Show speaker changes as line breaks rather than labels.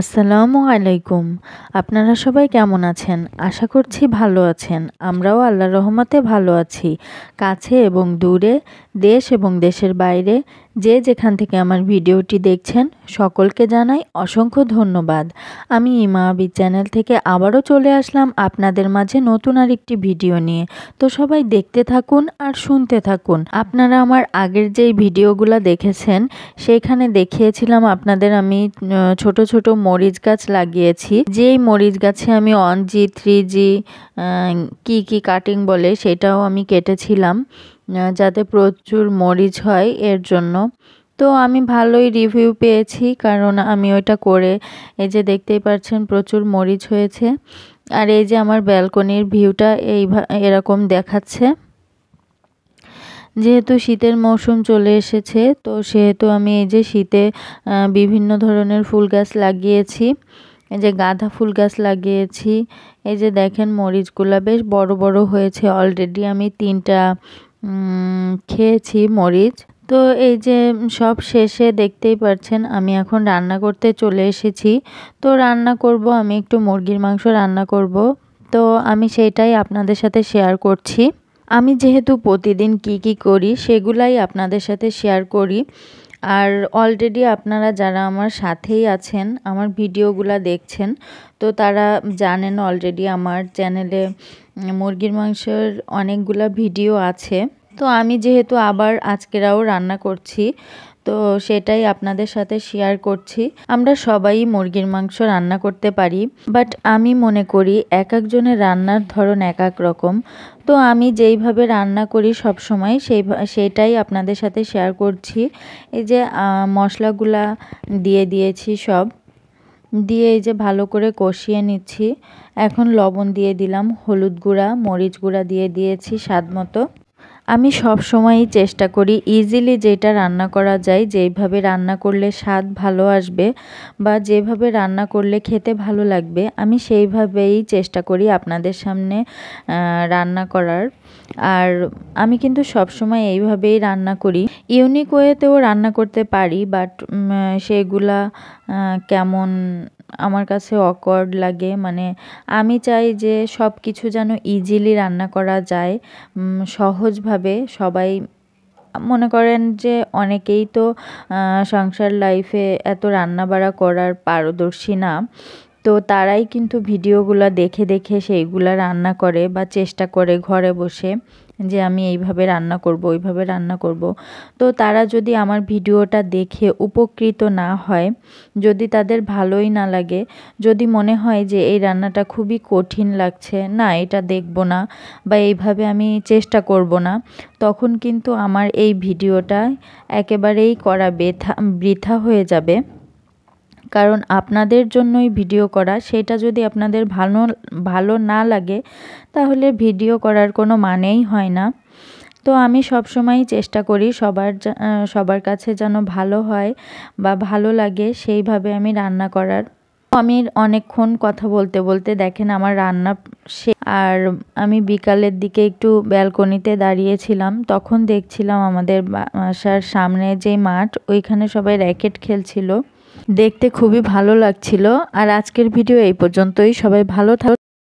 আসসালামু আলাইকুম আপনারা সবাই কেমন আছেন আশা করছি ভালো আছেন আমরাও আল্লাহ রহমতে ভালো আছি কাছে এবং দূরে দেশ এবং দেশের বাইরে যে যেখান থেকে আমার ভিডিওটি দেখছেন সকলকে জানাই অসংখ্য ধন্যবাদ আমি ইমা আবি চ্যানেল থেকে আবারও চলে আসলাম আপনাদের মাঝে নতুন আর একটি ভিডিও নিয়ে তো সবাই দেখতে থাকুন আর শুনতে থাকুন আপনারা আমার আগের যেই ভিডিওগুলো দেখেছেন সেইখানে দেখিয়েছিলাম আপনাদের আমি ছোট ছোট মরিচ গাছ লাগিয়েছি যেই মরিচ গাছে আমি ওয়ান জি থ্রি জি কী কী কাটিং বলে সেটাও আমি কেটেছিলাম যাতে প্রচুর মরিচ হয় এর জন্য তো আমি ভালোই রিভিউ পেয়েছি কারণ আমি ওইটা করে এই যে দেখতেই পাচ্ছেন প্রচুর মরিচ হয়েছে আর এই যে আমার ব্যালকনির ভিউটা এই এরকম দেখাচ্ছে যেহেতু শীতের মৌসুম চলে এসেছে তো সেহেতু আমি এই যে শীতে বিভিন্ন ধরনের ফুল গাছ লাগিয়েছি এই যে গাঁদা ফুল গাছ লাগিয়েছি এই যে দেখেন মরিচগুলা বেশ বড় বড় হয়েছে অলরেডি আমি তিনটা খেয়েছি মরিচ তো এই যে সব শেষে দেখতেই পারছেন আমি এখন রান্না করতে চলে এসেছি তো রান্না করব আমি একটু মুরগির মাংস রান্না করব তো আমি সেটাই আপনাদের সাথে শেয়ার করছি আমি যেহেতু প্রতিদিন কি কি করি সেগুলাই আপনাদের সাথে শেয়ার করি আর অলরেডি আপনারা যারা আমার সাথেই আছেন আমার ভিডিওগুলো দেখছেন তো তারা জানেন অলরেডি আমার চ্যানেলে মুরগির মাংসের অনেকগুলা ভিডিও আছে তো আমি যেহেতু আবার আজকেরাও রান্না করছি তো সেটাই আপনাদের সাথে শেয়ার করছি আমরা সবাই মুরগির মাংস রান্না করতে পারি বাট আমি মনে করি এক একজনের রান্নার ধরন এক এক রকম তো আমি যেইভাবে রান্না করি সব সময় সেই সেটাই আপনাদের সাথে শেয়ার করছি এই যে মশলাগুলা দিয়ে দিয়েছি সব দিয়ে এই যে ভালো করে কষিয়ে নিচ্ছি এখন লবণ দিয়ে দিলাম হলুদ গুঁড়া মরিচ গুঁড়া দিয়ে দিয়েছি স্বাদ মতো আমি সব সময়ই চেষ্টা করি ইজিলি যেটা রান্না করা যায় যেভাবে রান্না করলে স্বাদ ভালো আসবে বা যেভাবে রান্না করলে খেতে ভালো লাগবে আমি সেইভাবেই চেষ্টা করি আপনাদের সামনে রান্না করার আর আমি কিন্তু সব সময় এইভাবেই রান্না করি ইউনিক ওয়েতেও রান্না করতে পারি বাট সেগুলা কেমন আমার কাছে অকওয়ার্ড লাগে মানে আমি চাই যে সব কিছু যেন ইজিলি রান্না করা যায় সহজভাবে সবাই মনে করেন যে অনেকেই তো সংসার লাইফে এত রান্নাবাড়া করার পারদর্শী না তো তারাই কিন্তু ভিডিওগুলো দেখে দেখে সেইগুলো রান্না করে বা চেষ্টা করে ঘরে বসে যে আমি এইভাবে রান্না করব ওইভাবে রান্না করব তো তারা যদি আমার ভিডিওটা দেখে উপকৃত না হয় যদি তাদের ভালোই না লাগে যদি মনে হয় যে এই রান্নাটা খুবই কঠিন লাগছে না এটা দেখব না বা এইভাবে আমি চেষ্টা করব না তখন কিন্তু আমার এই ভিডিওটা একেবারেই করা বেথা বৃথা হয়ে যাবে কারণ আপনাদের জন্যই ভিডিও করা সেটা যদি আপনাদের ভালো ভালো না লাগে তাহলে ভিডিও করার কোনো মানেই হয় না তো আমি সব সময় চেষ্টা করি সবার সবার কাছে যেন ভালো হয় বা ভালো লাগে সেইভাবে আমি রান্না করার আমি অনেকক্ষণ কথা বলতে বলতে দেখেন আমার রান্না সে আর আমি বিকালের দিকে একটু ব্যালকনিতে দাঁড়িয়েছিলাম তখন দেখছিলাম আমাদের বাসার সামনে যে মাঠ ওইখানে সবাই র্যাকেট খেলছিল দেখতে খুবই ভালো লাগছিল আর আজকের ভিডিও এই পর্যন্তই সবাই ভালো থাক